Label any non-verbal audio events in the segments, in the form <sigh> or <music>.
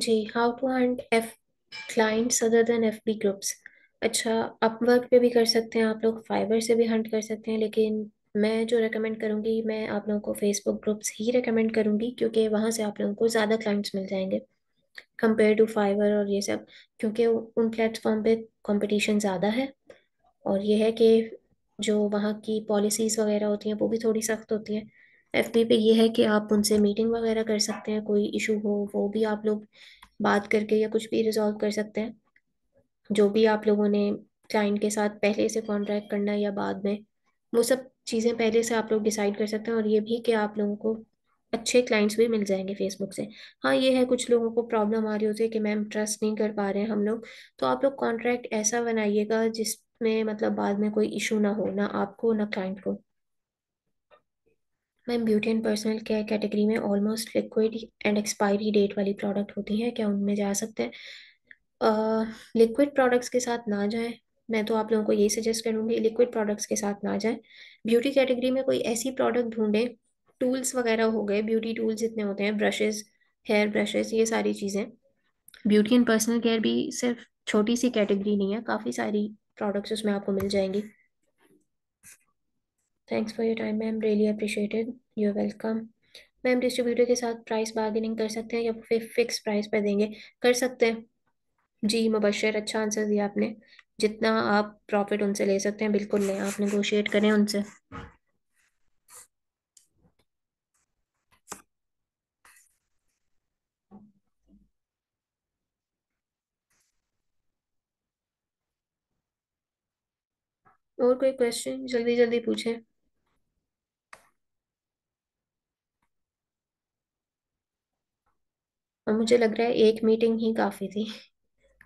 Ji how to hunt F clients other than F B groups अच्छा Upwork पे भी कर सकते हैं आप लोग फाइबर से भी हंट कर सकते हैं लेकिन मैं जो रेकमेंड करूँगी मैं आप लोगों को फेसबुक ग्रुप्स ही रेकमेंड करूँगी क्योंकि वहाँ से आप लोगों को ज़्यादा क्लाइंट्स मिल जाएंगे कंपेयर टू फाइवर और ये सब क्योंकि उन प्लेटफॉर्म पे कंपटीशन ज़्यादा है और ये है कि जो वहाँ की पॉलिसीज़ वगैरह होती हैं वो भी थोड़ी सख्त होती हैं एफ पे ये है कि आप उनसे मीटिंग वगैरह कर सकते हैं कोई इशू हो वो भी आप लोग बात करके या कुछ भी रिजॉल्व कर सकते हैं जो भी आप लोगों ने क्लाइंट के साथ पहले से कॉन्ट्रैक्ट करना है या बाद में वो सब चीज़ें पहले से आप लोग डिसाइड कर सकते हैं और ये भी कि आप लोगों को अच्छे क्लाइंट्स भी मिल जाएंगे फेसबुक से हाँ ये है कुछ लोगों को प्रॉब्लम आ रही होती है कि मैम ट्रस्ट नहीं कर पा रहे हैं हम लोग तो आप लोग कॉन्ट्रैक्ट ऐसा बनाइएगा जिसमें मतलब बाद में कोई इशू ना हो ना आपको ना क्लाइंट को ma'am beauty and personal care category में almost liquid and expiry date वाली प्रोडक्ट होती हैं क्या उनमें जा सकते हैं लिक्विड प्रोडक्ट्स के साथ ना जाएं मैं तो आप लोगों को यही सजेस्ट करूँगी लिक्विड प्रोडक्ट्स के साथ ना जाएं ब्यूटी कैटेगरी में कोई ऐसी प्रोडक्ट ढूंढें टूल्स वगैरह हो गए ब्यूटी टूल्स जितने होते हैं ब्रशेज़ हेयर ब्रशेज़ ये सारी चीज़ें ब्यूटी एंड पर्सनल केयर भी सिर्फ छोटी सी कैटेगरी नहीं है काफ़ी सारी प्रोडक्ट्स उसमें आपको मिल जाएंगी thanks for your time ma'am really appreciated you welcome ma'am distributor के साथ प्राइस बार्गेनिंग कर सकते हैं या फिर फिक्स प्राइस पर देंगे कर सकते हैं जी मुबशर अच्छा आंसर दिया आपने जितना आप प्रॉफिट उनसे ले सकते हैं बिल्कुल लें आप नेगोशिएट करें उनसे और कोई क्वेश्चन जल्दी जल्दी पूछें और मुझे लग रहा है एक मीटिंग ही काफ़ी थी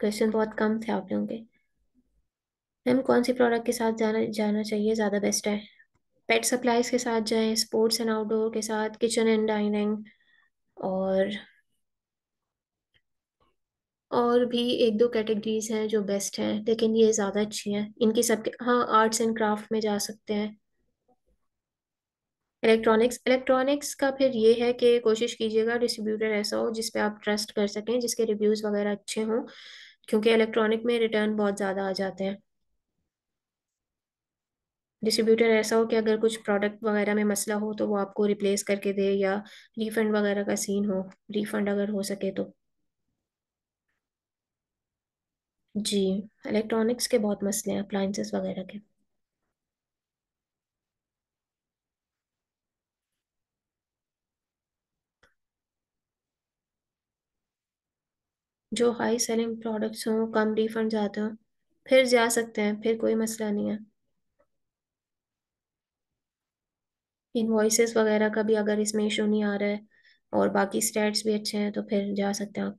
क्वेश्चन बहुत कम थे आप लोगों के मैम कौन सी प्रोडक्ट के साथ जाना जाना चाहिए ज़्यादा बेस्ट है पेट सप्लाइज के साथ जाएं स्पोर्ट्स एंड आउटडोर के साथ किचन एंड डाइनिंग और और भी एक दो कैटेगरीज हैं जो बेस्ट हैं लेकिन ये ज़्यादा अच्छी हैं इनकी सब हाँ आर्ट्स एंड क्राफ्ट में जा सकते हैं इलेक्ट्रॉनिक्स इलेक्ट्रॉनिक्स का फिर ये है कि कोशिश कीजिएगा डिस्ट्रीब्यूटर ऐसा हो जिस आप ट्रस्ट कर सकें जिसके रिव्यूज़ वगैरह अच्छे हों क्योंकि इलेक्ट्रॉनिक में रिटर्न बहुत ज़्यादा आ जाते हैं डिस्ट्रीब्यूटर ऐसा हो कि अगर कुछ प्रोडक्ट वगैरह में मसला हो तो वो आपको रिप्लेस करके दे या रिफंड वगैरह का सीन हो रिफंड अगर हो सके तो जी इलेक्ट्रॉनिक्स के बहुत मसले हैं अप्लाइंसेस वगैरह के जो हाई सेलिंग प्रोडक्ट्स हों कम रिफंड जाते हो फिर जा सकते हैं फिर कोई मसला नहीं है इन्वॉइसेस वगैरह का भी अगर इसमें इशू नहीं आ रहा है और बाकी स्टेट्स भी अच्छे हैं तो फिर जा सकते हैं आप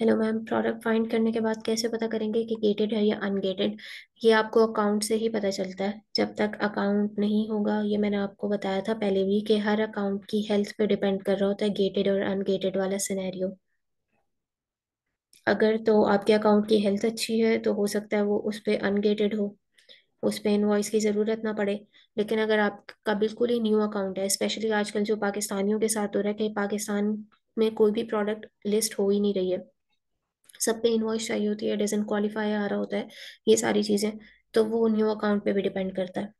हेलो मैम प्रोडक्ट फाइंड करने के बाद कैसे पता करेंगे कि गेटेड है या अनगेटेड ये आपको अकाउंट से ही पता चलता है जब तक अकाउंट नहीं होगा ये मैंने आपको बताया था पहले भी कि हर अकाउंट की हेल्थ पे डिपेंड कर रहा होता है गेटेड और अनगेटेड वाला सिनेरियो अगर तो आपके अकाउंट की हेल्थ अच्छी है तो हो सकता है वो उस पर अनगेटेड हो उस पर इन्वॉइस की ज़रूरत ना पड़े लेकिन अगर आपका बिल्कुल ही न्यू अकाउंट है स्पेशली आजकल जो पाकिस्तानियों के साथ हो रहा है कि पाकिस्तान में कोई भी प्रोडक्ट लिस्ट हो ही नहीं रही है सब पे इन्वॉइस चाहिए होती है डिजन क्वालिफाई आ रहा होता है ये सारी चीज़ें तो वो न्यू अकाउंट पे भी डिपेंड करता है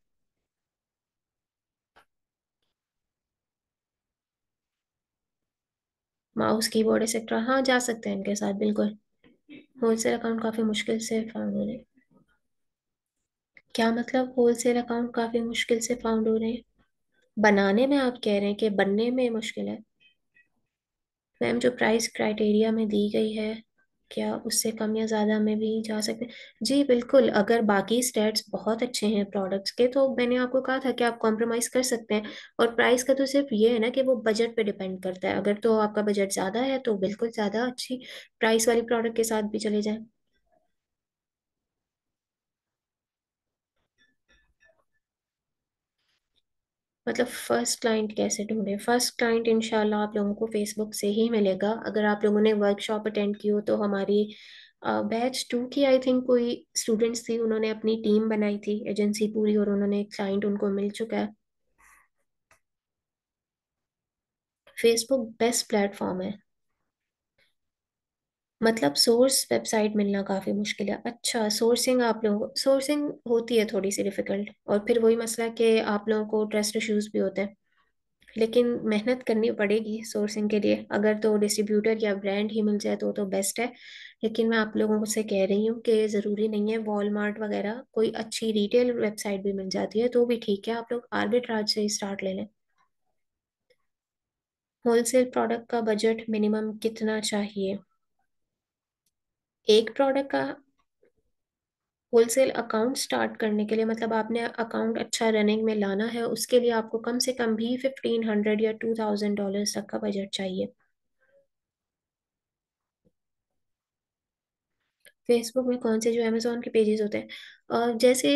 माउस कीबोर्ड एक्सेट्रा हाँ जा सकते हैं इनके साथ बिल्कुल होलसेल अकाउंट काफ़ी मुश्किल से फाउंड हो रहे क्या मतलब होलसेल अकाउंट काफ़ी मुश्किल से फाउंड हो रहे हैं बनाने में आप कह रहे हैं कि बनने में मुश्किल है मैम जो प्राइस क्राइटेरिया में दी गई है क्या उससे कम या ज़्यादा में भी जा सकते जी बिल्कुल अगर बाकी स्टेट्स बहुत अच्छे हैं प्रोडक्ट्स के तो मैंने आपको कहा था कि आप कॉम्प्रोमाइज़ कर सकते हैं और प्राइस का तो सिर्फ ये है ना कि वो बजट पे डिपेंड करता है अगर तो आपका बजट ज़्यादा है तो बिल्कुल ज़्यादा अच्छी प्राइस वाली प्रोडक्ट के साथ भी चले जाएँ मतलब फ़र्स्ट क्लाइंट कैसे ढूंढे फर्स्ट क्लाइंट इनशाला आप लोगों को फेसबुक से ही मिलेगा अगर आप लोगों ने वर्कशॉप अटेंड की हो तो हमारी बैच टू की आई थिंक कोई स्टूडेंट्स थी उन्होंने अपनी टीम बनाई थी एजेंसी पूरी और उन्होंने क्लाइंट उनको मिल चुका है फेसबुक बेस्ट प्लेटफॉर्म है मतलब सोर्स वेबसाइट मिलना काफ़ी मुश्किल है अच्छा सोर्सिंग आप लोगों सोर्सिंग होती है थोड़ी सी डिफ़िकल्ट और फिर वही मसला कि आप लोगों को ट्रस्ट इशूज़ भी होते हैं लेकिन मेहनत करनी पड़ेगी सोर्सिंग के लिए अगर तो डिस्ट्रीब्यूटर या ब्रांड ही मिल जाए तो तो बेस्ट है लेकिन मैं आप लोगों से कह रही हूँ कि ज़रूरी नहीं है वॉलमार्ट वगैरह कोई अच्छी रिटेल वेबसाइट भी मिल जाती है तो भी ठीक है आप लोग आर्बिट्राज से ही स्टार्ट ले लें होलसेल प्रोडक्ट का बजट मिनिमम कितना चाहिए एक प्रोडक्ट का होलसेल अकाउंट स्टार्ट करने के लिए मतलब आपने अकाउंट अच्छा रनिंग में लाना है उसके लिए आपको कम से कम भी फिफ्टीन हंड्रेड या टू थाउजेंड डॉलर तक का बजट चाहिए फेसबुक में कौन से जो अमेजोन के पेजेस होते हैं जैसे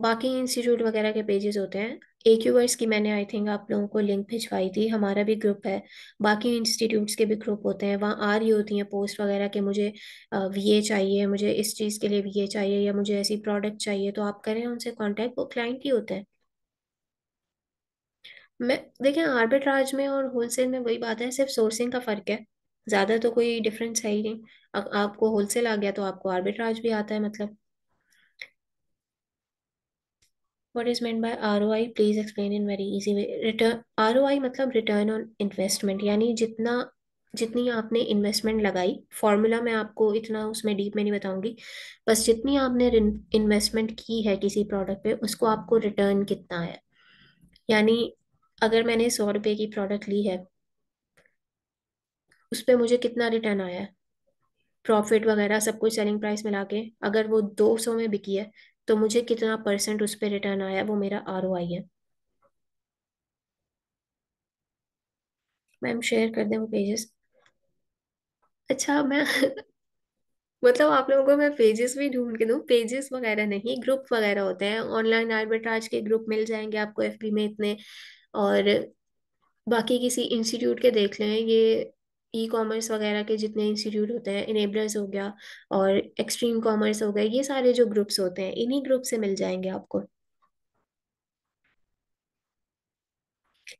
बाकी इंस्टीट्यूट वगैरह के पेजेस होते हैं ए क्यूवर्स की मैंने आई थिंक आप लोगों को लिंक भिजवाई थी हमारा भी ग्रुप है बाकी इंस्टीट्यूट्स के भी ग्रुप होते हैं वहाँ आ रही होती हैं पोस्ट वगैरह के मुझे वी ए चाहिए मुझे इस चीज़ के लिए वी ए चाहिए या मुझे ऐसी प्रोडक्ट चाहिए तो आप करें उनसे कॉन्टैक्ट वो क्लाइंट ही होते हैं मैं देखें आर्बिट्राज में और होलसेल में वही बात है सिर्फ सोर्सिंग का फ़र्क है ज़्यादा तो कोई डिफरेंस है ही नहीं आपको होलसेल आ गया तो आपको आर्बिट्राज भी आता है मतलब What is meant by ROI? Please explain in very easy way. Return ROI मतलब return on investment यानी जितना जितनी आपने इन्वेस्टमेंट लगाई फॉर्मूला मैं आपको इतना उसमें डीप में नहीं बताऊंगी बस जितनी आपने इन्वेस्टमेंट की है किसी प्रोडक्ट पे उसको आपको रिटर्न कितना है यानी अगर मैंने सौ रुपये की प्रोडक्ट ली है उस पर मुझे कितना रिटर्न आया है प्रॉफिट वगैरह सब कुछ सेलिंग प्राइस मिला के अगर वो दो सौ में बिकी है तो मुझे कितना परसेंट उस पर रिटर्न आया वो मेरा आर है मैम शेयर कर दें वो पेजेस अच्छा मैं <laughs> मतलब आप लोगों को मैं पेजेस भी ढूंढ के दूँ पेजेस वगैरह नहीं ग्रुप वगैरह होते हैं ऑनलाइन आर्बिट्राज के ग्रुप मिल जाएंगे आपको एफबी में इतने और बाकी किसी इंस्टीट्यूट के देख लें ये ई कॉमर्स वगैरह के जितने इंस्टीट्यूट होते हैं इनेबलर्स हो गया और एक्सट्रीम कॉमर्स हो गया ये सारे जो ग्रुप्स होते हैं इन्हीं ग्रुप से मिल जाएंगे आपको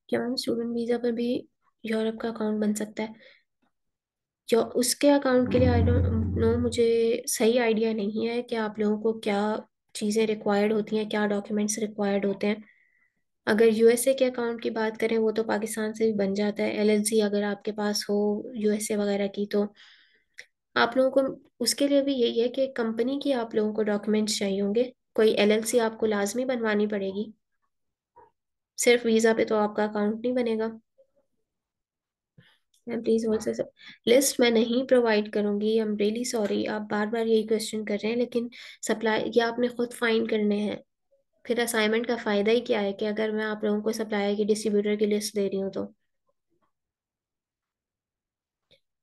क्या मैम स्टूडेंट वीज़ा पर भी यूरोप का अकाउंट बन सकता है जो उसके अकाउंट के लिए आई डोंट नो मुझे सही आइडिया नहीं है कि आप लोगों को क्या चीज़ें रिक्वायर्ड होती हैं क्या डॉक्यूमेंट्स रिक्वायर्ड होते हैं अगर यूएसए के अकाउंट की बात करें वो तो पाकिस्तान से भी बन जाता है एलएलसी अगर आपके पास हो यूएसए वगैरह की तो आप लोगों को उसके लिए भी यही है कि कंपनी की आप लोगों को डॉक्यूमेंट्स चाहिए होंगे कोई एलएलसी आपको लाजमी बनवानी पड़ेगी सिर्फ वीज़ा पे तो आपका अकाउंट नहीं बनेगा मैम प्लीज़ वो लिस्ट मैं नहीं प्रोवाइड करूंगी आई एम रियली सॉरी आप बार बार यही क्वेश्चन कर रहे हैं लेकिन सप्लाई ये आपने खुद फाइन करने हैं फिर असाइनमेंट का फ़ायदा ही क्या है कि अगर मैं आप लोगों को सप्लायर की डिस्ट्रीब्यूटर की लिस्ट दे रही हूँ तो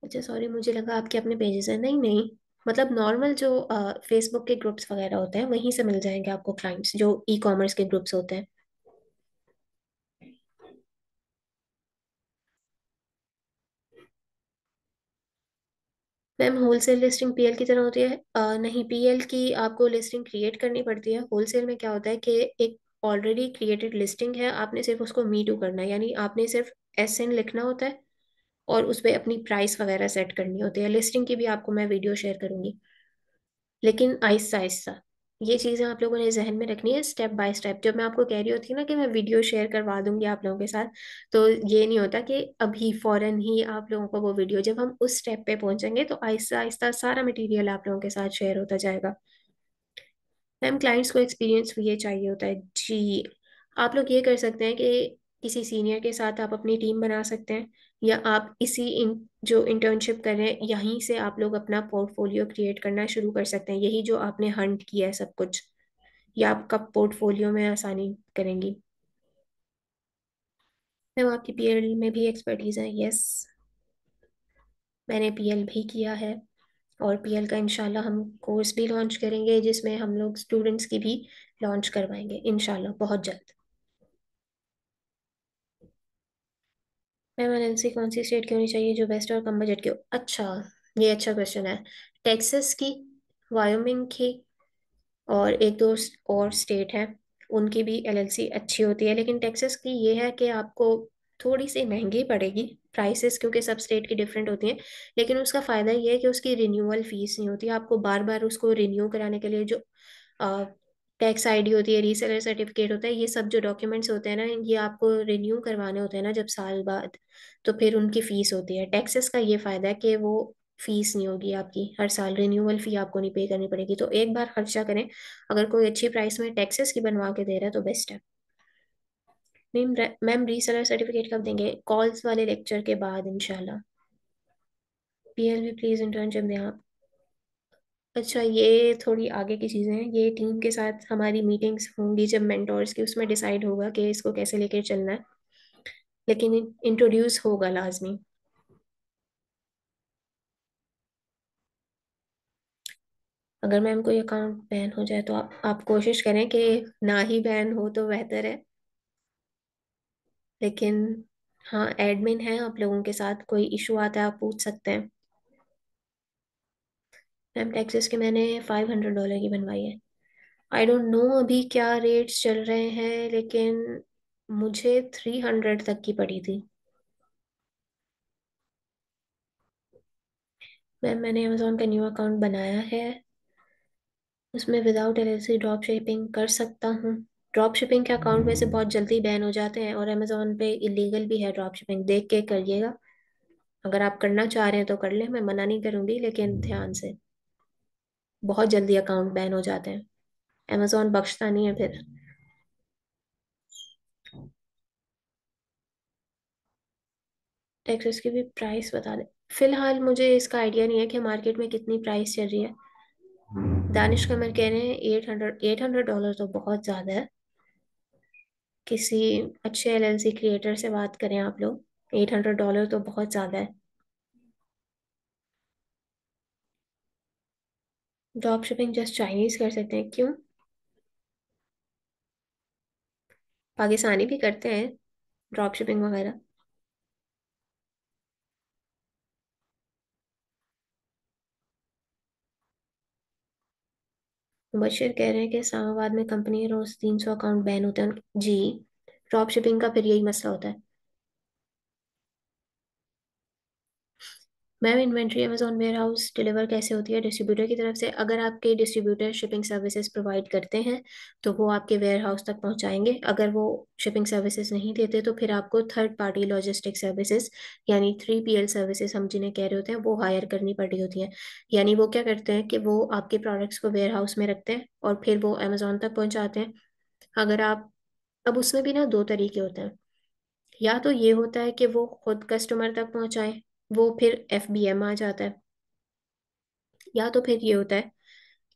अच्छा सॉरी मुझे लगा आपके अपने पेजेस हैं नहीं नहीं मतलब नॉर्मल जो फेसबुक के ग्रुप्स वगैरह होते हैं वहीं से मिल जाएंगे आपको क्लाइंट्स जो ई कॉमर्स के ग्रुप्स होते हैं मैम होलसेल लिस्टिंग पीएल की तरह होती है आ, नहीं पीएल की आपको लिस्टिंग क्रिएट करनी पड़ती है होलसेल में क्या होता है कि एक ऑलरेडी क्रिएटेड लिस्टिंग है आपने सिर्फ उसको मी टू करना है यानी आपने सिर्फ एस एन लिखना होता है और उस पर अपनी प्राइस वगैरह सेट करनी होती है लिस्टिंग की भी आपको मैं वीडियो शेयर करूँगी लेकिन आहिस्ता आहिस्ता ये चीज़ें आप लोगों ने जहन में रखनी है स्टेप बाय स्टेप जब मैं आपको कह रही होती ना कि मैं वीडियो शेयर करवा दूंगी आप लोगों के साथ तो ये नहीं होता कि अभी फ़ौरन ही आप लोगों को वो वीडियो जब हम उस स्टेप पे पहुंचेंगे तो आहिस्ता आहिस्ता सारा मटेरियल आप लोगों के साथ शेयर होता जाएगा मैम क्लाइंट्स को एक्सपीरियंस ये चाहिए होता है जी आप लोग ये कर सकते हैं कि किसी सीनियर के साथ आप अपनी टीम बना सकते हैं या आप इसी इन जो इंटर्नशिप कर रहे हैं यहीं से आप लोग अपना पोर्टफोलियो क्रिएट करना शुरू कर सकते हैं यही जो आपने हंट किया है सब कुछ या आपका पोर्टफोलियो में आसानी करेंगी मैम तो आपकी पीएल में भी एक्सपर्टीज है यस मैंने पीएल भी किया है और पीएल का इनशाला हम कोर्स भी लॉन्च करेंगे जिसमें हम लोग स्टूडेंट्स की भी लॉन्च करवाएंगे इनशाला बहुत जल्द एमरजेंसी कौन सी स्टेट की होनी चाहिए जो बेस्ट और कम बजट की हो अच्छा ये अच्छा क्वेश्चन है टेक्सास की वायोमिंग की और एक दो और स्टेट हैं उनकी भी एलएलसी अच्छी होती है लेकिन टेक्सस की ये है कि आपको थोड़ी सी महंगी पड़ेगी प्राइसेस क्योंकि सब स्टेट की डिफरेंट होती हैं लेकिन उसका फ़ायदा ये है कि उसकी रिन्यूअल फ़ीस नहीं होती आपको बार बार उसको रिन्यू कराने के लिए जो टैक्स आईडी होती है रीसेलर सर्टिफिकेट होता है ये सब जो डॉक्यूमेंट्स होते हैं ना ये आपको रिन्यू करवाने होते हैं ना जब साल बाद तो फिर उनकी फ़ीस होती है टैक्सेस का ये फ़ायदा है कि वो फीस नहीं होगी आपकी हर साल रिन्यूअल फी आपको नहीं पे करनी पड़ेगी तो एक बार खर्चा करें अगर कोई अच्छी प्राइस में टैक्सेस की बनवा के दे रहा है तो बेस्ट है मैम मैम रीसेलर सर्टिफिकेट कब देंगे कॉल्स वाले लेक्चर के बाद इनशाला पी प्लीज इंटर्नशिप दें आप अच्छा ये थोड़ी आगे की चीज़ें हैं ये टीम के साथ हमारी मीटिंग्स होंगी जब मेंटोर्स की उसमें डिसाइड होगा कि इसको कैसे लेकर चलना है लेकिन इंट्रोड्यूस होगा लाजमी अगर मैम कोई अकाउंट बैन हो जाए तो आप आप कोशिश करें कि ना ही बैन हो तो बेहतर है लेकिन हाँ एडमिन है आप लोगों के साथ कोई इशू आता है आप पूछ सकते हैं मैम टेक्सिस के मैंने फाइव हंड्रेड डॉलर की बनवाई है आई डोंट नो अभी क्या रेट्स चल रहे हैं लेकिन मुझे थ्री हंड्रेड तक की पड़ी थी मैम मैंने अमेजोन का न्यू अकाउंट बनाया है उसमें without L L C drop shipping कर सकता हूँ ड्रॉप शिपिंग के अकाउंट में से बहुत जल्दी बैन हो जाते हैं और अमेजोन पे इलीगल भी है ड्रॉप शिपिंग देख के करिएगा अगर आप करना चाह रहे हैं तो कर लें मैं मना नहीं करूँगी लेकिन ध्यान से बहुत जल्दी अकाउंट बैन हो जाते हैं अमेजोन बख्शता नहीं है फिर टेक्सस की भी प्राइस बता दे फिलहाल मुझे इसका आइडिया नहीं है कि मार्केट में कितनी प्राइस चल रही है दानिश कमर कह रहे हैं eight hundred eight hundred dollar तो बहुत ज़्यादा है किसी अच्छे एलएलसी क्रिएटर से बात करें आप लोग एट हंड्रेड डॉलर तो बहुत ज़्यादा है ड्रॉप शिपिंग जस्ट चाइनीज कर सकते हैं क्यों पाकिस्तानी भी करते हैं ड्रॉप शिपिंग वगैरह मुबशर कह रहे हैं कि इस्लामाबाद में कंपनी रोज तीन सौ अकाउंट बैन होते हैं जी ड्रॉप शिपिंग का फिर यही मसला होता है ma'am inventory Amazon warehouse deliver कैसे होती है डिस्ट्रीब्यूटर की तरफ से अगर आपके डिस्ट्रीब्यूटर शिपिंग सर्विसेज प्रोवाइड करते हैं तो वो आपके वेयर हाउस तक पहुंचाएंगे अगर वो शिपिंग सर्विसेज नहीं देते तो फिर आपको थर्ड पार्टी लॉजिस्टिक सर्विसेज यानी थ्री पी एल सर्विसेज हम जिन्हें कह रहे होते हैं वो हायर करनी पड़ी होती है यानी वो क्या करते हैं कि वो आपके प्रोडक्ट्स को वेयर हाउस में रखते हैं और फिर वो अमेजोन तक पहुँचाते हैं अगर आप अब उसमें भी ना दो तरीके होते हैं या तो ये होता है कि वो खुद कस्टमर तक पहुंचाएं वो फिर एफ बी एम आ जाता है या तो फिर ये होता है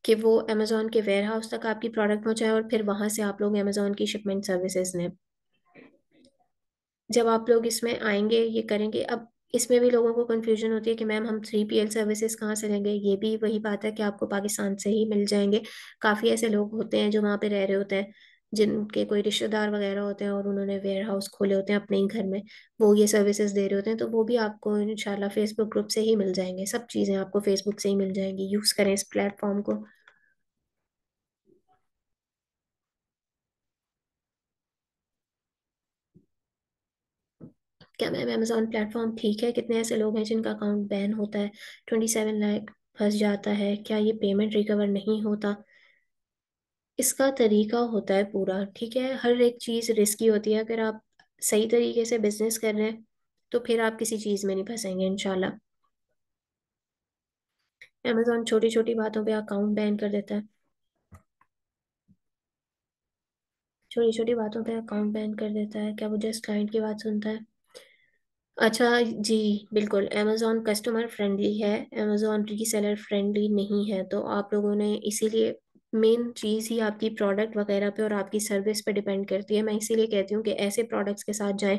कि वो अमेज़ोन के वेयर हाउस तक आपकी प्रोडक्ट पहुंचाए और फिर वहाँ से आप लोग अमेज़ोन की शिपमेंट सर्विसेज लें जब आप लोग इसमें आएंगे ये करेंगे अब इसमें भी लोगों को कंफ्यूजन होती है कि मैम हम थ्री पी एल सर्विसेज कहाँ से लेंगे ये भी वही बात है कि आपको पाकिस्तान से ही मिल जाएंगे काफ़ी ऐसे लोग होते हैं जो वहाँ पे रह रहे होते हैं जिनके कोई रिश्तेदार वगैरह होते हैं और उन्होंने वेयर हाउस खोले होते हैं अपने ही घर में वो ये सर्विसेज दे रहे होते हैं तो वो भी आपको इनशाला फेसबुक ग्रुप से ही मिल जाएंगे सब चीज़ें आपको फेसबुक से ही मिल जाएंगी यूज़ करें इस प्लेटफॉर्म को क्या मैम अमेजोन प्लेटफॉर्म ठीक है कितने ऐसे लोग हैं जिनका अकाउंट बैन होता है ट्वेंटी सेवन लाख फंस जाता है क्या ये पेमेंट रिकवर नहीं होता इसका तरीका होता है पूरा ठीक है हर एक चीज़ रिस्की होती है अगर आप सही तरीके से बिजनेस कर रहे हैं तो फिर आप किसी चीज़ में नहीं फंसेंगे इनशाला अमेजोन छोटी छोटी बातों पे अकाउंट बैन कर देता है छोटी छोटी बातों पे अकाउंट बैन कर देता है क्या वो जस्ट क्लाइंट की बात सुनता है अच्छा जी बिल्कुल अमेज़ोन कस्टमर फ्रेंडली है अमेज़ोन रीसेलर फ्रेंडली नहीं है तो आप लोगों ने इसीलिए मेन चीज़ ही आपकी प्रोडक्ट वगैरह पे और आपकी सर्विस पे डिपेंड करती है मैं इसीलिए कहती हूँ कि ऐसे प्रोडक्ट्स के साथ जाएं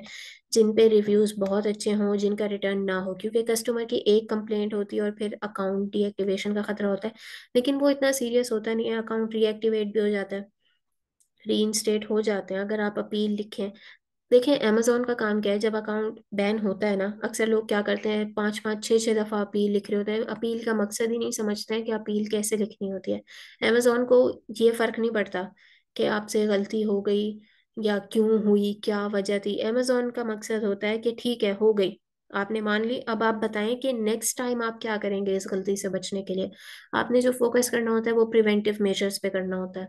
जिन पे रिव्यूज़ बहुत अच्छे हों जिनका रिटर्न ना हो क्योंकि कस्टमर की एक कंप्लेंट होती है और फिर अकाउंट डीएक्टिवेशन का खतरा होता है लेकिन वो इतना सीरियस होता नहीं है अकाउंट रीएक्टिवेट भी हो जाता है री हो जाते हैं अगर आप अपील लिखें देखिए अमेजोन का काम क्या है जब अकाउंट बैन होता है ना अक्सर लोग क्या करते हैं पाँच पाँच छः छः दफ़ा अपील लिख रहे होते हैं अपील का मकसद ही नहीं समझते हैं कि अपील कैसे लिखनी होती है अमेजोन को ये फ़र्क नहीं पड़ता कि आपसे गलती हो गई या क्यों हुई क्या वजह थी अमेजोन का मकसद होता है कि ठीक है हो गई आपने मान ली अब आप बताएं कि नेक्स्ट टाइम आप क्या करेंगे इस गलती से बचने के लिए आपने जो फोकस करना होता है वो प्रिवेंटिव मेजर्स पे करना होता है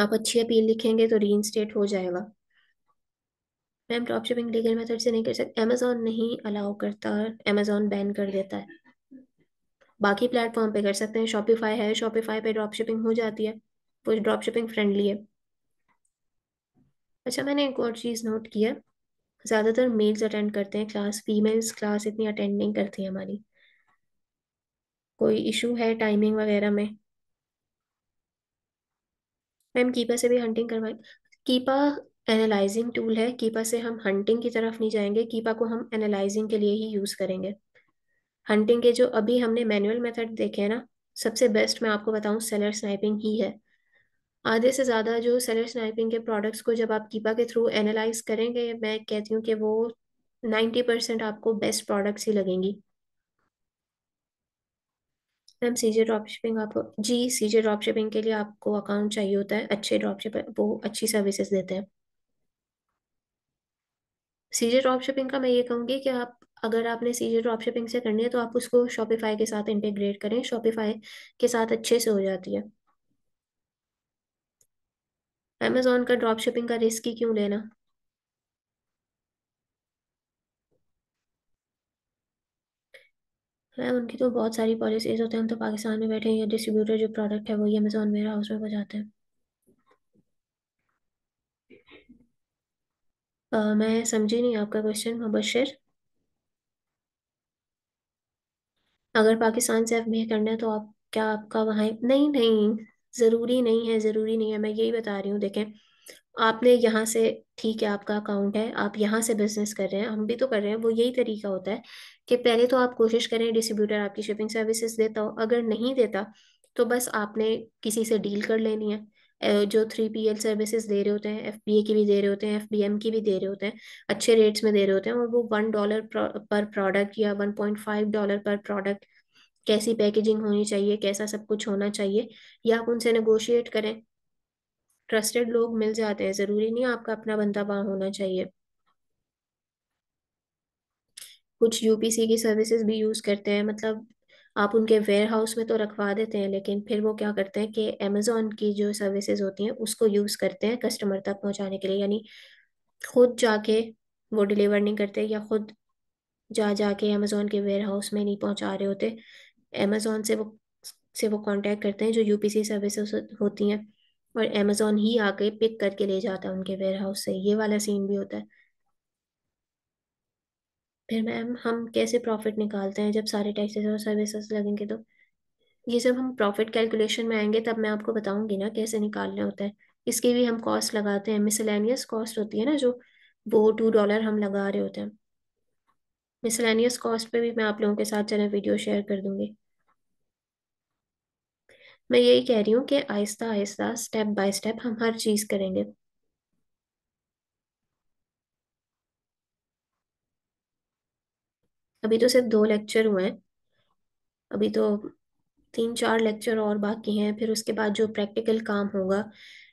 आप अच्छी अपील लिखेंगे तो री इंस्टेट हो जाएगा ma'am drop shipping legal method से नहीं कर सकते अमेजोन नहीं अलाउ करता अमेजोन बैन कर देता है बाकी प्लेटफॉर्म पे कर सकते हैं शॉपिफाई है शॉपिफाई पे ड्रॉप शिपिंग हो जाती है वो ड्रॉप शिपिंग फ्रेंडली है अच्छा मैंने एक और चीज़ नोट किया ज़्यादातर मेल्स अटेंड करते हैं क्लास फीमेल्स क्लास इतनी अटेंड नहीं करती है हमारी कोई इशू है टाइमिंग वगैरह में मैम कीपा से भी हंटिंग करवाई कीपा एनालाइजिंग टूल है कीपा से हम हंटिंग की तरफ नहीं जाएंगे कीपा को हम एनालाइजिंग के लिए ही यूज़ करेंगे हंटिंग के जो अभी हमने मैनुअल मेथड देखे हैं ना सबसे बेस्ट मैं आपको बताऊं सेलर स्नाइपिंग ही है आधे से ज़्यादा जो सेलर स्नाइपिंग के प्रोडक्ट्स को जब आप कीपा के थ्रू एनालाइज करेंगे मैं कहती हूँ कि वो नाइन्टी परसेंट आपको बेस्ट प्रोडक्ट्स ही लगेंगी मैम सीजे ड्रॉप शिपिंग आप जी सीजे ड्रॉप शिपिंग के लिए आपको अकाउंट चाहिए होता है अच्छे ड्रॉप शिपर वो अच्छी सर्विसेज देते हैं सीजे ड्रॉप शिपिंग का मैं ये कहूँगी कि आप अगर आपने सीजे ड्रॉप शिपिंग से करनी है तो आप उसको शॉपिफाई के साथ इंटीग्रेट करें शॉपिफाई के साथ अच्छे से हो जाती है अमेजोन का ड्रॉप शिपिंग का रिस्क ही क्यों लेना है उनकी तो बहुत सारी पॉलिसीज होते हैं तो पाकिस्तान में बैठे हैं डिस्ट्रीब्यूटर जो प्रोडक्ट है वही अमेजोन मेरा हाउस में पहुँचाते हैं आ, मैं समझी नहीं आपका क्वेश्चन मुबशर अगर पाकिस्तान से एफ करना है तो आप क्या आपका वहाँ नहीं नहीं ज़रूरी नहीं है ज़रूरी नहीं है मैं यही बता रही हूँ देखें आपने यहाँ से ठीक है आपका अकाउंट है आप यहाँ से बिजनेस कर रहे हैं हम भी तो कर रहे हैं वो यही तरीका होता है कि पहले तो आप कोशिश करें डिस्ट्रीब्यूटर आपकी शिपिंग सर्विसेज देता हो अगर नहीं देता तो बस आपने किसी से डील कर लेनी है जो थ्री पी एल सर्विसेज दे रहे होते हैं एफ बी ए की भी दे रहे होते हैं एफ बी एम की भी दे रहे होते हैं अच्छे रेट्स में दे रहे होते हैं और वो वन डॉलर पर प्रोडक्ट या वन पॉइंट फाइव डॉलर पर प्रोडक्ट कैसी पैकेजिंग होनी चाहिए कैसा सब कुछ होना चाहिए या आप उनसे नेगोशिएट करें ट्रस्टेड लोग मिल जाते हैं जरूरी नहीं आपका अपना बंदा वहां होना चाहिए कुछ यूपीसी की सर्विसेज भी यूज करते हैं मतलब आप उनके वेयर हाउस में तो रखवा देते हैं लेकिन फिर वो क्या करते हैं कि अमेजोन की जो सर्विसेज होती हैं उसको यूज करते हैं कस्टमर तक पहुंचाने के लिए यानी खुद जाके वो डिलीवर नहीं करते या खुद जा जाके अमेजोन के वेयर हाउस में नहीं पहुंचा रहे होते अमेजोन से वो से वो कांटेक्ट करते हैं जो यूपीसी सर्विसेज होती हैं और अमेजोन ही आके पिक करके ले जाता है उनके वेयर हाउस से ये वाला सीन भी होता है फिर मैम हम कैसे प्रॉफिट निकालते हैं जब सारे टैक्सेस और सर्विसेज लगेंगे तो ये सब हम प्रॉफिट कैलकुलेशन में आएंगे तब मैं आपको बताऊंगी ना कैसे निकालना होता है इसके भी हम कॉस्ट लगाते हैं मिसलैनियस कॉस्ट होती है ना जो वो टू डॉलर हम लगा रहे होते हैं मिसलैनियस कॉस्ट पे भी मैं आप लोगों के साथ चले वीडियो शेयर कर दूंगी मैं यही कह रही हूँ कि आहिस्ता आहिस्ता स्टेप बाय स्टेप हम हर चीज करेंगे अभी तो सिर्फ दो लेक्चर हुए हैं अभी तो तीन चार लेक्चर और बाकी हैं फिर उसके बाद जो प्रैक्टिकल काम होगा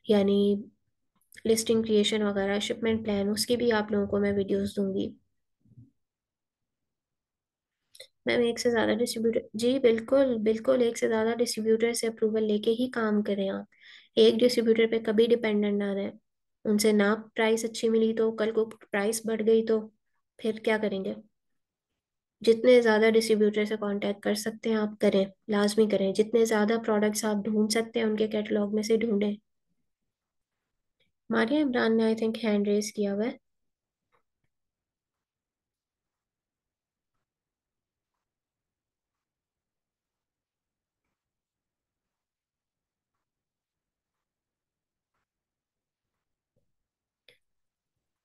यानी लिस्टिंग क्रिएशन वगैरह शिपमेंट प्लान उसकी भी आप लोगों को मैं वीडियोस दूंगी मैम एक से ज़्यादा डिस्ट्रीब्यूटर जी बिल्कुल बिल्कुल एक से ज़्यादा डिस्ट्रीब्यूटर से अप्रूवल लेके ही काम करें आप एक डिस्ट्रीब्यूटर पे कभी डिपेंडेंट ना रहें उनसे ना प्राइस अच्छी मिली तो कल को प्राइस बढ़ गई तो फिर क्या करेंगे जितने ज़्यादा डिस्ट्रीब्यूटर से कांटेक्ट कर सकते हैं आप करें लाजमी करें जितने ज़्यादा प्रोडक्ट्स आप ढूंढ सकते हैं उनके कैटलॉग में से ढूंढें मारिया इमरान ने आई थिंक हैंड रेस किया हुआ है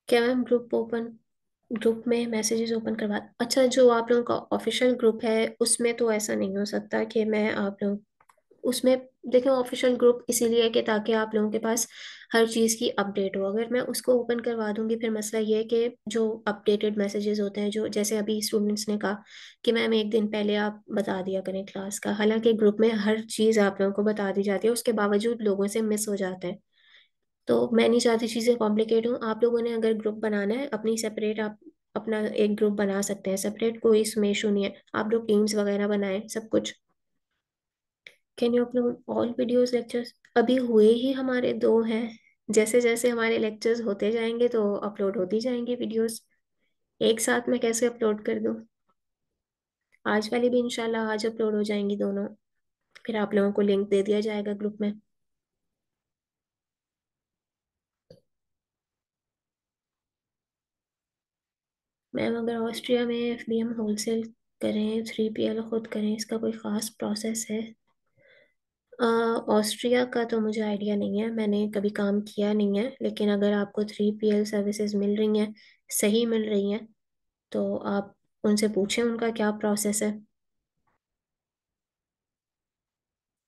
क्या मैम ग्रुप ओपन ग्रुप में मैसेजेस ओपन करवा अच्छा जो आप लोगों का ऑफिशियल ग्रुप है उसमें तो ऐसा नहीं हो सकता कि मैं आप लोग उसमें देखें ऑफिशियल ग्रुप इसीलिए है कि ताकि आप लोगों के पास हर चीज़ की अपडेट हो अगर मैं उसको ओपन करवा दूंगी फिर मसला ये है कि जो अपडेटेड मैसेजेस होते हैं जो जैसे अभी स्टूडेंट्स ने कहा कि मैम एक दिन पहले आप बता दिया करें क्लास का हालांकि ग्रुप में हर चीज़ आप लोगों को बता दी जाती है उसके बावजूद लोगों से मिस हो जाते हैं तो मैं नहीं चाहती चीज़ें कॉम्प्लिकेट हूँ आप लोगों ने अगर ग्रुप बनाना है अपनी सेपरेट आप अपना एक ग्रुप बना सकते हैं सेपरेट कोई इसमें इशू नहीं है आप लोग टीम्स वगैरह बनाएं सब कुछ can you upload all videos lectures अभी हुए ही हमारे दो हैं जैसे जैसे हमारे लेक्चर्स होते जाएंगे तो अपलोड होती जाएंगे वीडियोस एक साथ मैं कैसे अपलोड कर दूँ आज वाली भी इनशाला आज अपलोड हो जाएंगी दोनों फिर आप लोगों को लिंक दे दिया जाएगा ग्रुप में मैम अगर ऑस्ट्रिया में F B M wholesale करें थ्री पी एल ख़ुद करें इसका कोई ख़ास प्रोसेस है ऑस्ट्रिया का तो मुझे आइडिया नहीं है मैंने कभी काम किया नहीं है लेकिन अगर आपको थ्री पी एल सर्विसेज मिल रही हैं सही मिल रही हैं तो आप उनसे पूछें उनका क्या प्रोसेस है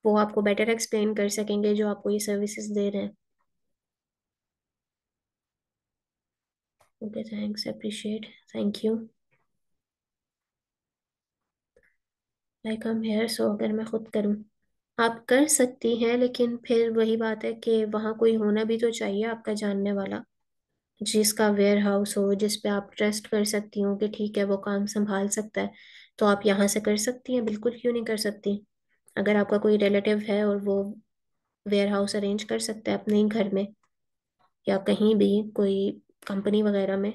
वो आपको बेटर एक्सप्लेन कर सकेंगे जो आपको ये सर्विसेज दे रहे हैं okay thanks appreciate thank you like हम हेयर सो अगर मैं खुद करूँ आप कर सकती हैं लेकिन फिर वही बात है कि वहाँ कोई होना भी तो चाहिए आपका जानने वाला जिसका वेयर हाउस हो जिस पे आप ट्रस्ट कर सकती हो कि ठीक है वो काम संभाल सकता है तो आप यहाँ से कर सकती हैं बिल्कुल क्यों नहीं कर सकती अगर आपका कोई रिलेटिव है और वो वेयर हाउस अरेंज कर सकता है अपने ही घर में या कहीं भी कोई कंपनी वगैरह में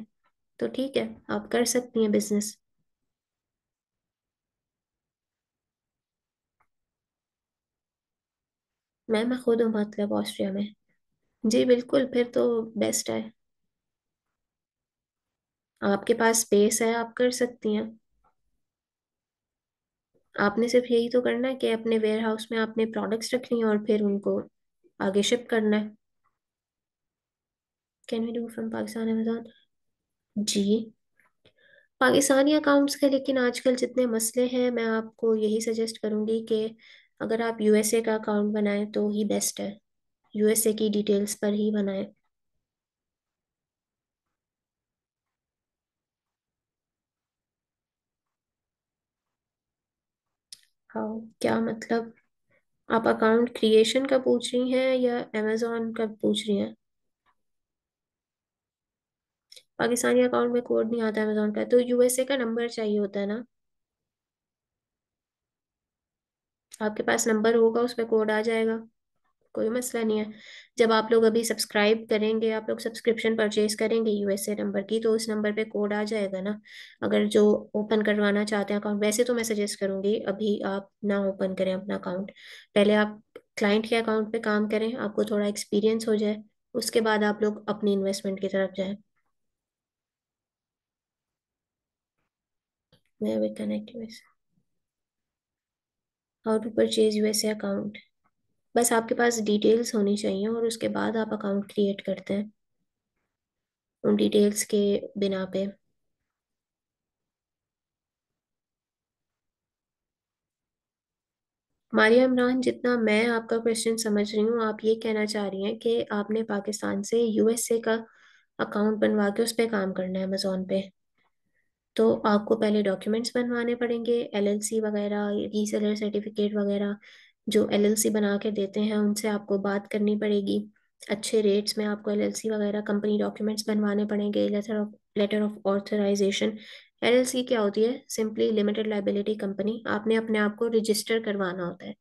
तो ठीक है आप कर सकती हैं बिजनेस मैं मैं खुद हूँ मतलब ऑस्ट्रिया में जी बिल्कुल फिर तो बेस्ट है आपके पास स्पेस है आप कर सकती हैं आपने सिर्फ यही तो करना है कि अपने वेयर हाउस में आपने प्रोडक्ट्स रखनी है और फिर उनको आगे शिप करना है can we do from Pakistan Amazon जी पाकिस्तानी अकाउंट्स के लेकिन आजकल जितने मसले हैं मैं आपको यही सजेस्ट करूंगी कि अगर आप यूएसए का अकाउंट बनाएं तो ही बेस्ट है यूएसए की डिटेल्स पर ही बनाएं हाँ क्या मतलब आप अकाउंट क्रिएशन का पूछ रही हैं या अमेजोन का पूछ रही हैं पाकिस्तानी अकाउंट में कोड नहीं आता अमेजोन का तो यूएसए का नंबर चाहिए होता है ना आपके पास नंबर होगा उसमें कोड आ जाएगा कोई मसला नहीं है जब आप लोग अभी सब्सक्राइब करेंगे आप लोग सब्सक्रिप्शन परचेज करेंगे यूएसए नंबर की तो उस नंबर पे कोड आ जाएगा ना अगर जो ओपन करवाना चाहते हैं अकाउंट वैसे तो मैं सजेस्ट करूंगी अभी आप ना ओपन करें अपना अकाउंट पहले आप क्लाइंट के अकाउंट पे काम करें आपको थोड़ा एक्सपीरियंस हो जाए उसके बाद आप लोग अपनी इन्वेस्टमेंट की तरफ जाए where we connect USA how to purchase USA account बस आपके पास डिटेल्स होनी चाहिए और उसके बाद आप अकाउंट क्रिएट करते हैं उन डिटेल्स के बिना पे मारिया इमरान जितना मैं आपका क्वेश्चन समझ रही हूँ आप ये कहना चाह रही हैं कि आपने पाकिस्तान से यूएसए का अकाउंट बनवा के उस पर काम करना है अमेजोन पे तो आपको पहले डॉक्यूमेंट्स बनवाने पड़ेंगे एलएलसी वगैरह ई सेलर सर्टिफिकेट वगैरह जो एलएलसी बना के देते हैं उनसे आपको बात करनी पड़ेगी अच्छे रेट्स में आपको एलएलसी वगैरह कंपनी डॉक्यूमेंट्स बनवाने पड़ेंगे letter of letter of authorization LLC क्या होती है सिंपली लिमिटेड लाइबिलिटी कंपनी आपने अपने आप को रजिस्टर करवाना होता है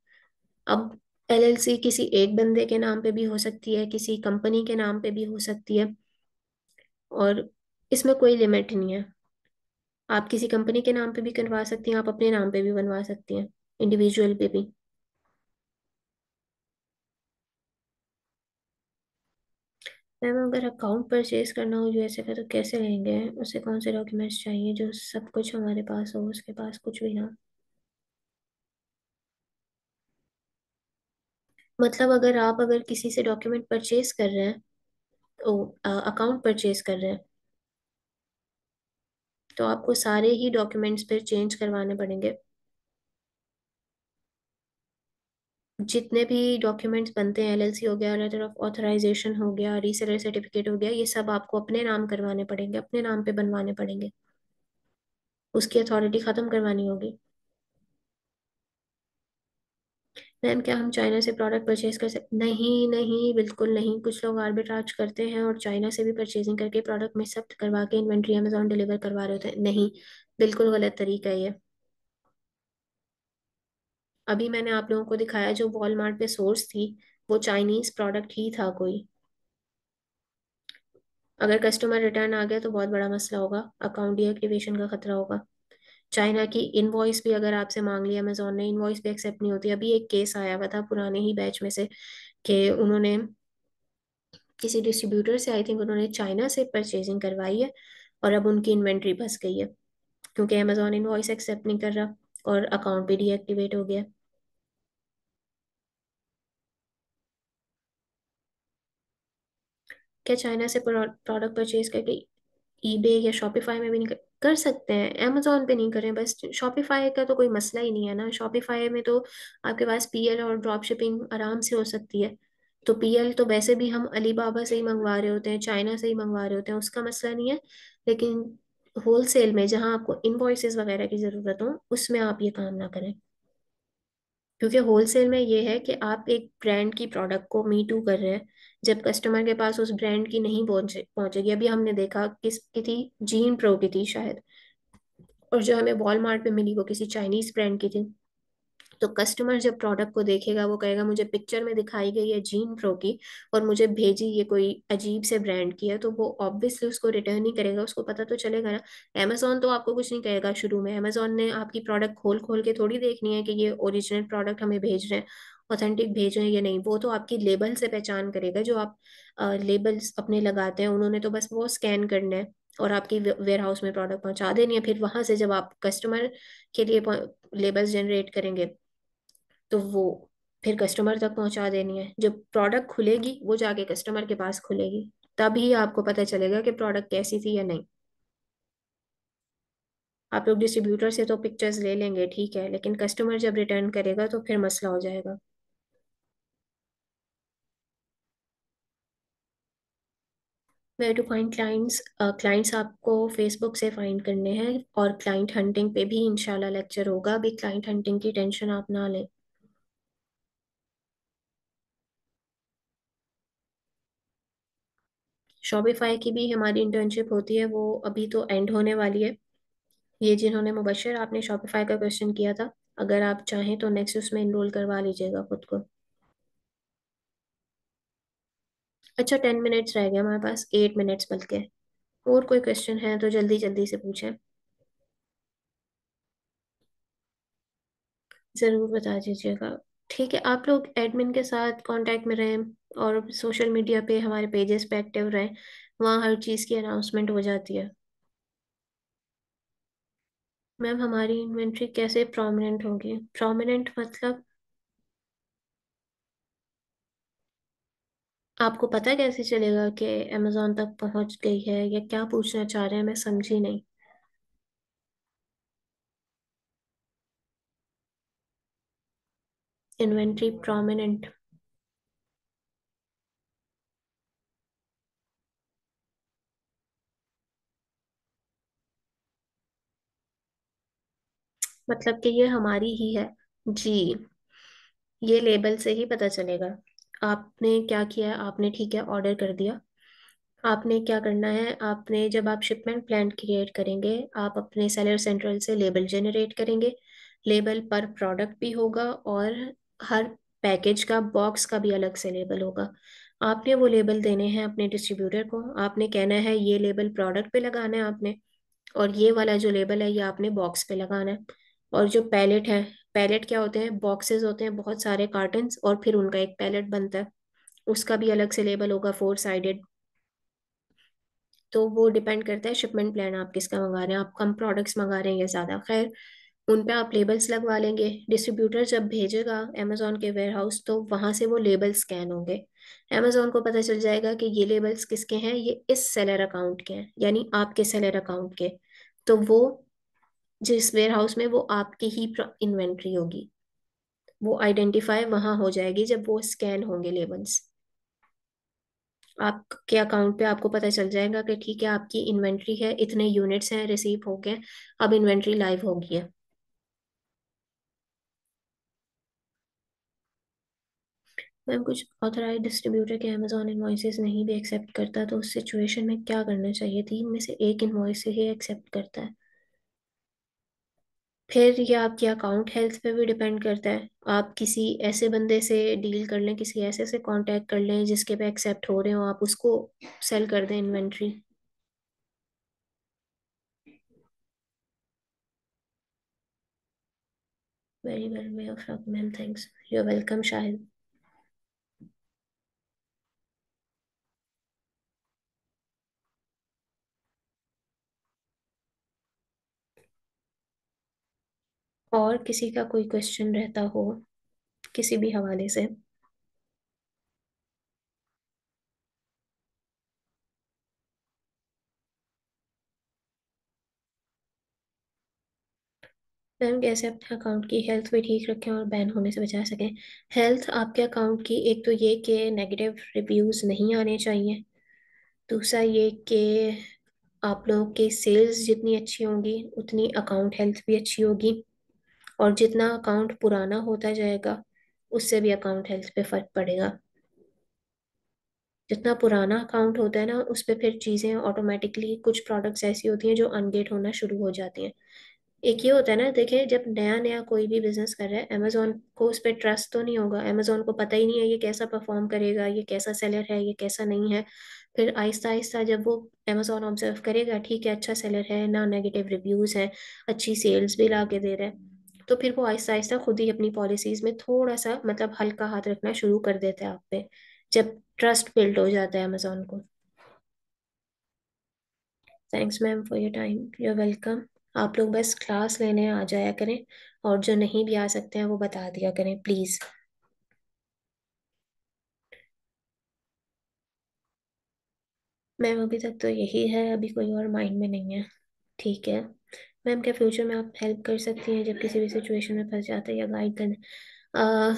अब एलएलसी किसी एक बंदे के नाम पे भी हो सकती है किसी कंपनी के नाम पे भी हो सकती है और इसमें कोई लिमिट नहीं है आप किसी कंपनी के नाम पे भी करवा सकती हैं आप अपने नाम पे भी बनवा सकती हैं इंडिविजुअल पे भी मैम अगर अकाउंट परचेज करना हो यूएसए का तो कैसे लेंगे उसे कौन से डॉक्यूमेंट्स चाहिए जो सब कुछ हमारे पास हो उसके पास कुछ भी ना मतलब अगर आप अगर किसी से डॉक्यूमेंट परचेज कर रहे हैं तो अकाउंट परचेज कर रहे हैं तो आपको सारे ही डॉक्यूमेंट्स फिर चेंज करवाने पड़ेंगे जितने भी डॉक्यूमेंट्स बनते हैं एलएलसी हो गया लेटर ऑफ ऑथराइजेशन हो गया रीसेलर सर्टिफिकेट हो गया ये सब आपको अपने नाम करवाने पड़ेंगे अपने नाम पे बनवाने पड़ेंगे उसकी अथॉरिटी ख़त्म करवानी होगी मैम क्या हम चाइना से प्रोडक्ट परचेज कर सकते नहीं नहीं बिल्कुल नहीं कुछ लोग आर्बिट्राज करते हैं और चाइना से भी परचेजिंग करके प्रोडक्ट में सब करवा के इन्वेंट्री अमेजोन डिलीवर करवा रहे होते हैं नहीं बिल्कुल गलत तरीका है ये अभी मैंने आप लोगों को दिखाया जो वॉलमार्ट पे सोर्स थी वो चाइनीज प्रोडक्ट ही था कोई अगर कस्टमर रिटर्न आ गया तो बहुत बड़ा मसला होगा अकाउंट डीएक्टिवेशन का खतरा होगा चाइना की इनवॉइस भी अगर आपसे मांग लिया अमेजोन ने इनवॉइस भी एक्सेप्ट नहीं होती अभी एक केस आया हुआ था पुराने ही बैच में से कि उन्होंने किसी डिस्ट्रीब्यूटर से आई थिंक उन्होंने चाइना से परचेजिंग करवाई है और अब उनकी इन्वेंट्री फंस गई है क्योंकि अमेजोन इनवॉइस एक्सेप्ट नहीं कर रहा और अकाउंट भी डीएक्टिवेट हो गया क्या चाइना से प्रोडक्ट परचेज करके ईबे या शॉपिफाई में भी नहीं कर... कर सकते हैं अमेजोन पे नहीं करें बस शॉपिफाई का तो कोई मसला ही नहीं है ना शॉपिफाई में तो आपके पास पीएल और ड्रॉप शिपिंग आराम से हो सकती है तो पीएल तो वैसे भी हम अलीबाबा से ही मंगवा रहे होते हैं चाइना से ही मंगवा रहे होते हैं उसका मसला नहीं है लेकिन होलसेल में जहां आपको इनवॉइसेस वगैरह की ज़रूरत हो उसमें आप ये काम ना करें क्योंकि होलसेल में ये है कि आप एक ब्रांड की प्रोडक्ट को मीटू कर रहे हैं जब कस्टमर के पास उस ब्रांड की नहीं पहुंचे पहुंचेगी अभी हमने देखा किस की थी जीन प्रो की थी शायद और जो हमें वॉलमार्ट पे मिली वो किसी चाइनीज ब्रांड की थी तो कस्टमर जब प्रोडक्ट को देखेगा वो कहेगा मुझे पिक्चर में दिखाई गई है जीन प्रो की और मुझे भेजी ये कोई अजीब से ब्रांड की है तो वो ऑब्वियसली उसको रिटर्न ही करेगा उसको पता तो चलेगा ना अमेजोन तो आपको कुछ नहीं कहेगा शुरू में अमेजोन ने आपकी प्रोडक्ट खोल खोल के थोड़ी देखनी है कि ये ओरिजिनल प्रोडक्ट हमें भेज रहे हैं ऑथेंटिक भेजें या नहीं वो तो आपकी लेबल से पहचान करेगा जो आप लेबल्स अपने लगाते हैं उन्होंने तो बस वो स्कैन करना है और आपकी वेयर हाउस में प्रोडक्ट पहुंचा देनी है फिर वहां से जब आप कस्टमर के लिए लेबल्स जनरेट करेंगे तो वो फिर कस्टमर तक पहुंचा देनी है जब प्रोडक्ट खुलेगी वो जाके कस्टमर के पास खुलेगी तभी आपको पता चलेगा कि प्रोडक्ट कैसी थी या नहीं आप लोग डिस्ट्रीब्यूटर से तो पिक्चर्स ले लेंगे ठीक है लेकिन कस्टमर जब रिटर्न करेगा तो फिर मसला हो जाएगा where to find clients clients आपको फेसबुक से फाइंड करने हैं और क्लाइंट हंटिंग पे भी इनशाला लेक्चर होगा अभी क्लाइंट हंटिंग की टेंशन आप ना लें शॉपिफाई की भी हमारी इंटर्नशिप होती है वो अभी तो एंड होने वाली है ये जिन्होंने मुबशर आपने शॉपिफाई का क्वेश्चन किया था अगर आप चाहें तो नेक्स्ट उसमें इनरोल करवा लीजिएगा खुद को अच्छा टेन मिनट्स रह गया हमारे पास एट मिनट्स बल्कि और कोई क्वेश्चन है तो जल्दी जल्दी से पूछें ज़रूर बता दीजिएगा ठीक है आप लोग एडमिन के साथ कांटेक्ट में रहें और सोशल मीडिया पे हमारे पेजेस पे एक्टिव रहें वहाँ हर चीज़ की अनाउंसमेंट हो जाती है मैम हमारी इन्वेंट्री कैसे प्रोमिनेंट होगी प्रोमिनेंट मतलब आपको पता कैसे चलेगा कि अमेजोन तक पहुंच गई है या क्या पूछना चाह रहे हैं मैं समझी नहीं इन्वेंट्री प्रोमिनेंट मतलब कि ये हमारी ही है जी ये लेबल से ही पता चलेगा आपने क्या किया है आपने ठीक है ऑर्डर कर दिया आपने क्या करना है आपने जब आप शिपमेंट प्लान क्रिएट करेंगे आप अपने सेलर सेंट्रल से लेबल जनरेट करेंगे लेबल पर प्रोडक्ट भी होगा और हर पैकेज का बॉक्स का भी अलग से लेबल होगा आपने वो लेबल देने हैं अपने डिस्ट्रीब्यूटर को आपने कहना है ये लेबल प्रोडक्ट पे लगाना है आपने और ये वाला जो लेबल है ये आपने बॉक्स पे लगाना है और जो पैलेट है पैलेट क्या होते हैं बॉक्सेस होते हैं बहुत सारे कार्टन और फिर उनका एक पैलेट बनता है उसका भी अलग से लेबल होगा फोर साइडेड तो वो डिपेंड करता है शिपमेंट प्लान आप किसका मंगा रहे हैं आप कम प्रोडक्ट्स मंगा रहे हैं या ज़्यादा खैर उन पे आप लेबल्स लगवा लेंगे डिस्ट्रीब्यूटर जब भेजेगा अमेजोन के वेयर हाउस तो वहाँ से वो लेबल स्कैन होंगे अमेजोन को पता चल जाएगा कि ये लेबल्स किसके हैं ये इस सेलर अकाउंट के हैं यानी आपके सेलर अकाउंट के तो वो जिस वेयर हाउस में वो आपकी ही इन्वेंट्री होगी वो आइडेंटिफाई वहां हो जाएगी जब वो स्कैन होंगे लेबल्स आपके अकाउंट पे आपको पता चल जाएगा कि ठीक है आपकी इन्वेंट्री है इतने यूनिट्स हैं रिसीव हो गए अब इन्वेंट्री लाइव होगी है मैम कुछ ऑथराइज डिस्ट्रीब्यूटर के अमेजोन इन्वॉइसेस नहीं भी एक्सेप्ट करता तो उस सिचुएशन में क्या करना चाहिए तीन में से एक इन्वॉइस ही एक्सेप्ट करता है फिर ये आपकी अकाउंट हेल्थ पे भी डिपेंड करता है आप किसी ऐसे बंदे से डील कर लें किसी ऐसे से कांटेक्ट कर लें जिसके पे एक्सेप्ट हो रहे हो आप उसको सेल कर दें inventory very well may of ma'am thanks you are welcome Shahid और किसी का कोई क्वेश्चन रहता हो किसी भी हवाले से मैम कैसे अपने अकाउंट की हेल्थ भी ठीक रखें और बैन होने से बचा सकें हेल्थ आपके अकाउंट की एक तो ये कि नेगेटिव रिव्यूज़ नहीं आने चाहिए दूसरा ये कि आप लोगों के सेल्स जितनी अच्छी होंगी उतनी अकाउंट हेल्थ भी अच्छी होगी और जितना अकाउंट पुराना होता जाएगा उससे भी अकाउंट हेल्थ पे फर्क पड़ेगा जितना पुराना अकाउंट होता है ना उस पर फिर चीज़ें ऑटोमेटिकली कुछ प्रोडक्ट्स ऐसी होती हैं जो अनगेट होना शुरू हो जाती हैं एक ये होता है ना देखें जब नया नया कोई भी बिजनेस कर रहा है अमेजोन को उस पर ट्रस्ट तो नहीं होगा अमेजोन को पता ही नहीं है ये कैसा परफॉर्म करेगा ये कैसा सेलर है ये कैसा नहीं है फिर आहिस्ता आहिस्ता जब वो अमेजोन ऑब्जर्व करेगा ठीक है अच्छा सेलर है ना नेगेटिव रिव्यूज़ है अच्छी सेल्स भी ला के दे रहा है तो फिर वो आहिस्ता आहिस्ता खुद ही अपनी पॉलिसीज में थोड़ा सा मतलब हल्का हाथ रखना शुरू कर देते हैं आप पे जब ट्रस्ट बिल्ड हो जाता है अमेजोन को thanks ma'am for your time you welcome आप लोग बस क्लास लेने आ जाया करें और जो नहीं भी आ सकते हैं वो बता दिया करें प्लीज़ मैम अभी तक तो यही है अभी कोई और माइंड में नहीं है ठीक है मैम क्या फ्यूचर में आप हेल्प कर सकती हैं जब किसी भी सिचुएशन में फंस जाते हैं या गाइड करने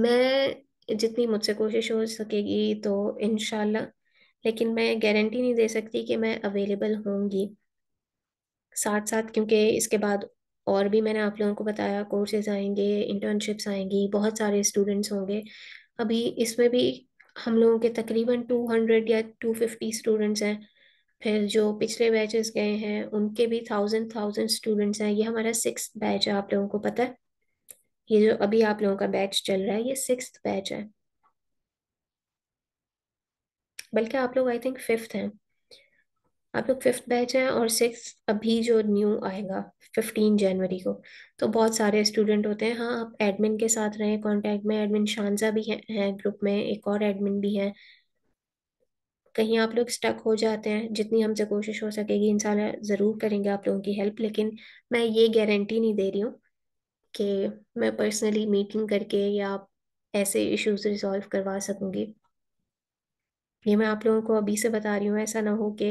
मैं जितनी मुझसे कोशिश हो सकेगी तो इनशाला लेकिन मैं गारंटी नहीं दे सकती कि मैं अवेलेबल होंगी साथ साथ क्योंकि इसके बाद और भी मैंने आप लोगों को बताया कोर्सेज आएंगे इंटर्नशिप्स आएंगी बहुत सारे स्टूडेंट्स होंगे अभी इसमें भी हम लोगों के तकरीबन हंड्रेड या फिफ्टी स्टूडेंट्स हैं फिर जो पिछले बैचेस गए हैं उनके भी थाउजेंड थाउजेंड स्टूडेंट्स हैं ये हमारा सिक्स बैच है आप लोगों को पता है ये जो अभी आप लोगों का बैच चल रहा है ये सिक्स बैच है बल्कि आप लोग आई थिंक फिफ्थ हैं आप लोग फिफ्थ बैच हैं और सिक्स अभी जो न्यू आएगा फिफ्टीन जनवरी को तो बहुत सारे स्टूडेंट होते हैं हाँ आप एडमिन के साथ रहें कांटेक्ट में एडमिन शानजा भी हैं है, ग्रुप में एक और एडमिन भी हैं कहीं आप लोग स्टक हो जाते हैं जितनी हमसे कोशिश हो सकेगी इंसान ज़रूर करेंगे आप लोगों की हेल्प लेकिन मैं ये गारंटी नहीं दे रही हूँ कि मैं पर्सनली मीटिंग करके या ऐसे इश्यूज रिजॉल्व करवा सकूँगी ये मैं आप लोगों को अभी से बता रही हूँ ऐसा ना हो कि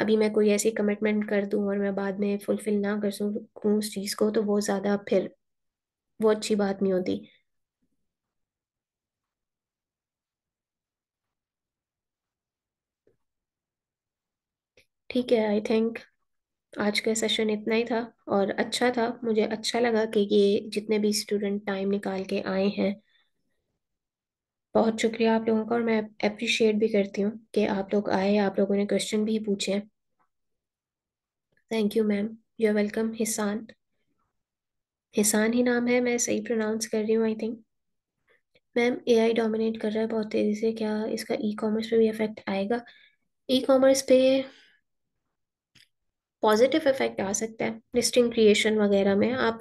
अभी मैं कोई ऐसी कमिटमेंट कर दूँ और मैं बाद में फुलफिल ना कर सकूँ उस चीज़ को तो वो ज़्यादा फिर वो अच्छी बात नहीं होती ठीक है आई थिंक आज का सेशन इतना ही था और अच्छा था मुझे अच्छा लगा कि ये जितने भी स्टूडेंट टाइम निकाल के आए हैं बहुत शुक्रिया आप लोगों का और मैं अप्रिशिएट भी करती हूँ कि आप लोग आए आप लोगों ने क्वेश्चन भी पूछे thank you ma'am you are welcome Hisan Hisan ही नाम है मैं सही प्रोनाउंस कर रही हूँ I think ma'am AI dominate कर रहा है बहुत तेज़ी से क्या इसका ई e कॉमर्स पे भी इफेक्ट आएगा ई e कॉमर्स पे पॉजिटिव इफेक्ट आ सकता है लिस्टिंग क्रिएशन वगैरह में आप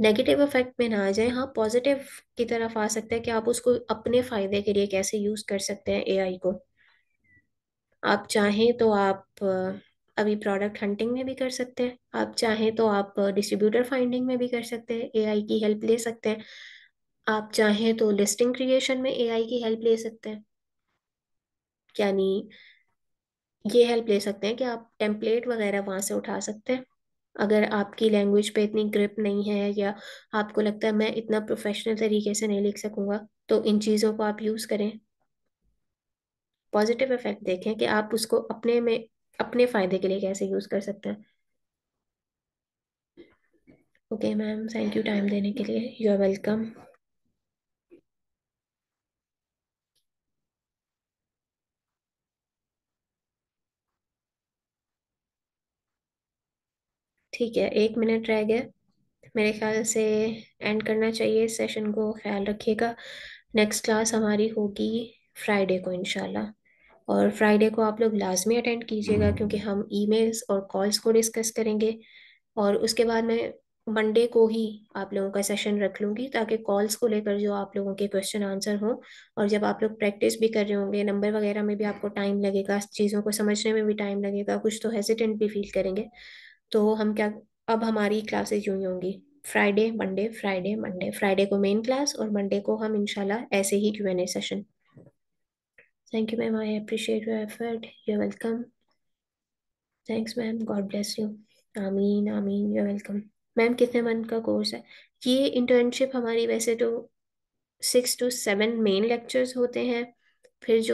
नेगेटिव इफेक्ट में ना आ जाए हाँ पॉजिटिव की तरफ आ सकता है कि आप उसको अपने फ़ायदे के लिए कैसे यूज़ कर सकते हैं एआई को आप चाहें तो आप अभी प्रोडक्ट हंटिंग में भी कर सकते हैं आप चाहें तो आप डिस्ट्रीब्यूटर फाइंडिंग में भी कर सकते हैं एआई की हेल्प ले सकते हैं आप चाहें तो लिस्टिंग क्रिएशन में एआई की हेल्प ले सकते हैं यानी ये हेल्प ले सकते हैं कि आप टेम्पलेट वगैरह वहाँ से उठा सकते हैं अगर आपकी लैंग्वेज पे इतनी ग्रिप नहीं है या आपको लगता है मैं इतना प्रोफेशनल तरीके से नहीं लिख सकूंगा तो इन चीज़ों को आप यूज़ करें पॉजिटिव इफेक्ट देखें कि आप उसको अपने में अपने फ़ायदे के लिए कैसे यूज़ कर सकते हैं okay ma'am thank you time देने के लिए यू आर वेलकम ठीक है एक मिनट रह गया मेरे ख्याल से एंड करना चाहिए इस सेशन को ख्याल रखिएगा नेक्स्ट क्लास हमारी होगी फ्राइडे को इनशाला और फ्राइडे को आप लोग लाजमी अटेंड कीजिएगा हम्म। क्योंकि हम ईमेल्स और कॉल्स को डिस्कस करेंगे और उसके बाद मैं मंडे को ही आप लोगों का सेशन रख लूँगी ताकि कॉल्स को लेकर जो आप लोगों के क्वेश्चन आंसर हों और जब आप लोग प्रैक्टिस भी कर रहे होंगे नंबर वगैरह में भी आपको टाइम लगेगा चीज़ों को समझने में भी टाइम लगेगा कुछ तो हेजिटेंट भी फील करेंगे तो हम क्या अब हमारी क्लासेज यूँ ही होंगी Friday Monday Friday Monday Friday को मेन क्लास और मंडे को हम इनशाला ऐसे ही Q and A session thank you ma'am I appreciate your effort you welcome thanks ma'am God bless you आमीन आमीन यू वेलकम मैम कितने मंथ का कोर्स है ये इंटर्नशिप हमारी वैसे तो six to seven main lectures होते हैं फिर जो